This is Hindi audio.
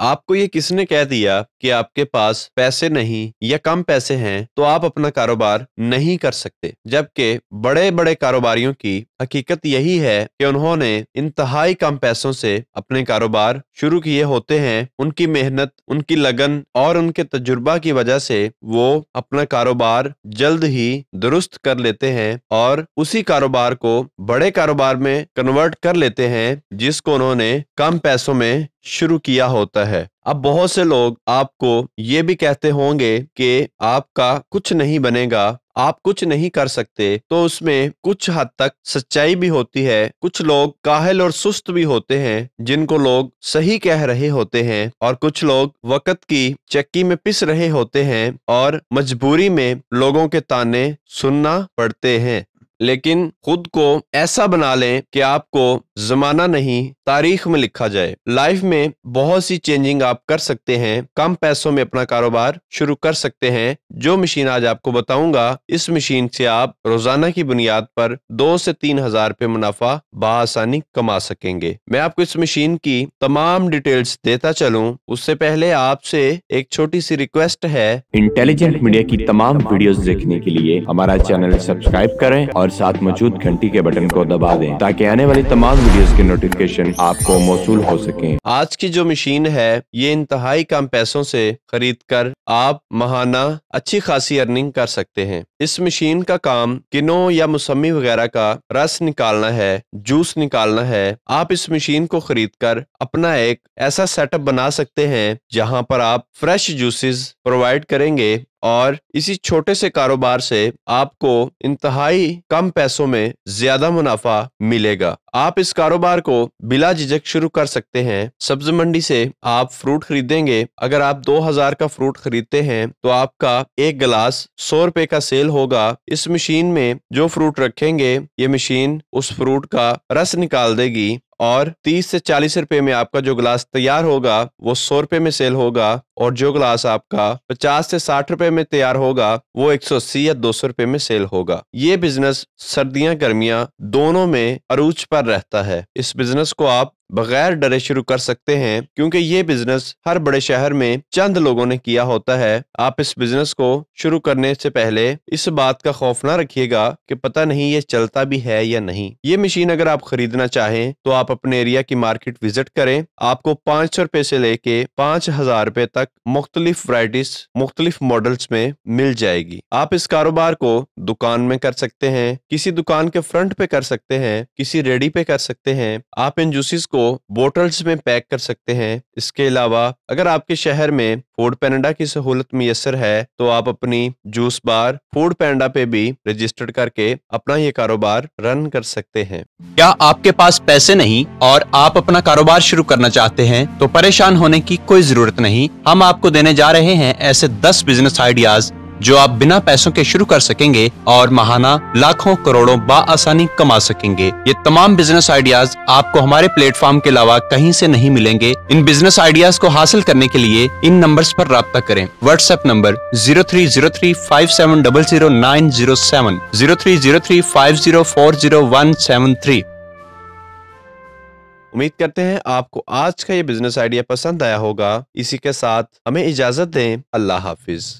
आपको ये किसने कह दिया कि आपके पास पैसे नहीं या कम पैसे हैं तो आप अपना कारोबार नहीं कर सकते जबकि बड़े बड़े कारोबारियों की हकीकत यही है कि उन्होंने इंतहाई कम पैसों से अपने कारोबार शुरू किए होते हैं उनकी मेहनत उनकी लगन और उनके तजुर्बा की वजह से वो अपना कारोबार जल्द ही दुरुस्त कर लेते हैं और उसी कारोबार को बड़े कारोबार में कन्वर्ट कर लेते हैं जिसको उन्होंने कम पैसों में शुरू किया होता है अब बहुत से लोग आपको ये भी कहते होंगे कि आपका कुछ नहीं बनेगा आप कुछ नहीं कर सकते तो उसमें कुछ हद तक सच्चाई भी होती है कुछ लोग काहल और सुस्त भी होते हैं जिनको लोग सही कह रहे होते हैं और कुछ लोग वक्त की चक्की में पिस रहे होते हैं और मजबूरी में लोगों के ताने सुनना पड़ते हैं लेकिन खुद को ऐसा बना लें कि आपको जमाना नहीं तारीख में लिखा जाए लाइफ में बहुत सी चेंजिंग आप कर सकते हैं कम पैसों में अपना कारोबार शुरू कर सकते हैं जो मशीन आज आपको बताऊंगा इस मशीन से आप रोजाना की बुनियाद पर दो से तीन हजार रुपए मुनाफा बसानी कमा सकेंगे मैं आपको इस मशीन की तमाम डिटेल्स देता चलूँ उससे पहले आपसे एक छोटी सी रिक्वेस्ट है इंटेलिजेंट मीडिया की तमाम वीडियो देखने के लिए हमारा चैनल सब्सक्राइब करें और और साथ मौजूद घंटी के बटन को दबा दें ताकि आने वाली तमाम वीडियोस के नोटिफिकेशन आपको मौसू हो सके आज की जो मशीन है ये इंतहाई कम पैसों से खरीद कर आप महाना अच्छी खासी अर्निंग कर सकते हैं इस मशीन का काम किनो या मौसमी वगैरह का रस निकालना है जूस निकालना है आप इस मशीन को खरीद कर अपना एक ऐसा सेटअप बना सकते हैं जहाँ पर आप फ्रेश जूसेस प्रोवाइड करेंगे और इसी छोटे से कारोबार से आपको इंतहाई कम पैसों में ज्यादा मुनाफा मिलेगा आप इस कारोबार को बिला झिझक शुरू कर सकते हैं सब्ज मंडी से आप फ्रूट खरीदेंगे अगर आप 2000 का फ्रूट खरीदते हैं तो आपका एक गिलास सौ रुपए का सेल होगा इस मशीन में जो फ्रूट रखेंगे ये मशीन उस फ्रूट का रस निकाल देगी और 30 से 40 रुपए में आपका जो गिलास तैयार होगा वो सौ रुपए में सेल होगा और जो गिलास आपका 50 से 60 रुपए में तैयार होगा वो 180 या 200 रुपए में सेल होगा ये बिजनेस सर्दियां गर्मियां दोनों में अरूज पर रहता है इस बिजनेस को आप बगैर डरे शुरू कर सकते हैं क्योंकि ये बिजनेस हर बड़े शहर में चंद लोगों ने किया होता है आप इस बिजनेस को शुरू करने से पहले इस बात का खौफ ना रखिएगा कि पता नहीं ये चलता भी है या नहीं ये मशीन अगर आप खरीदना चाहें तो आप अपने एरिया की मार्केट विजिट करें आपको पांच सौ रुपए से लेके पांच हजार रुपए तक मुख्तलिफ वराइटीज मुख्तलिफ मॉडल्स में मिल जाएगी आप इस कारोबार को दुकान में कर सकते हैं किसी दुकान के फ्रंट पे कर सकते हैं किसी रेडी पे कर सकते हैं आप इन जूसेस को को बोटल्स में पैक कर सकते हैं इसके अलावा अगर आपके शहर में फूड पैनडा की सहूलत मैसर है तो आप अपनी जूस बार फूड पैंडा पे भी रजिस्टर्ड करके अपना ये कारोबार रन कर सकते हैं क्या आपके पास पैसे नहीं और आप अपना कारोबार शुरू करना चाहते हैं तो परेशान होने की कोई जरूरत नहीं हम आपको देने जा रहे हैं ऐसे दस बिजनेस आइडियाज जो आप बिना पैसों के शुरू कर सकेंगे और महाना लाखों करोड़ों आसानी कमा सकेंगे ये तमाम बिजनेस आइडियाज आपको हमारे प्लेटफॉर्म के अलावा कहीं से नहीं मिलेंगे इन बिजनेस आइडियाज को हासिल करने के लिए इन नंबर्स पर रब्ता करें WhatsApp number zero three zero three five seven double zero nine zero seven zero three zero three five zero four zero one seven three उम्मीद करते हैं आपको आज का ये बिजनेस आइडिया पसंद आया होगा इसी के साथ हमें इजाजत दें अल्लाह हाफिज़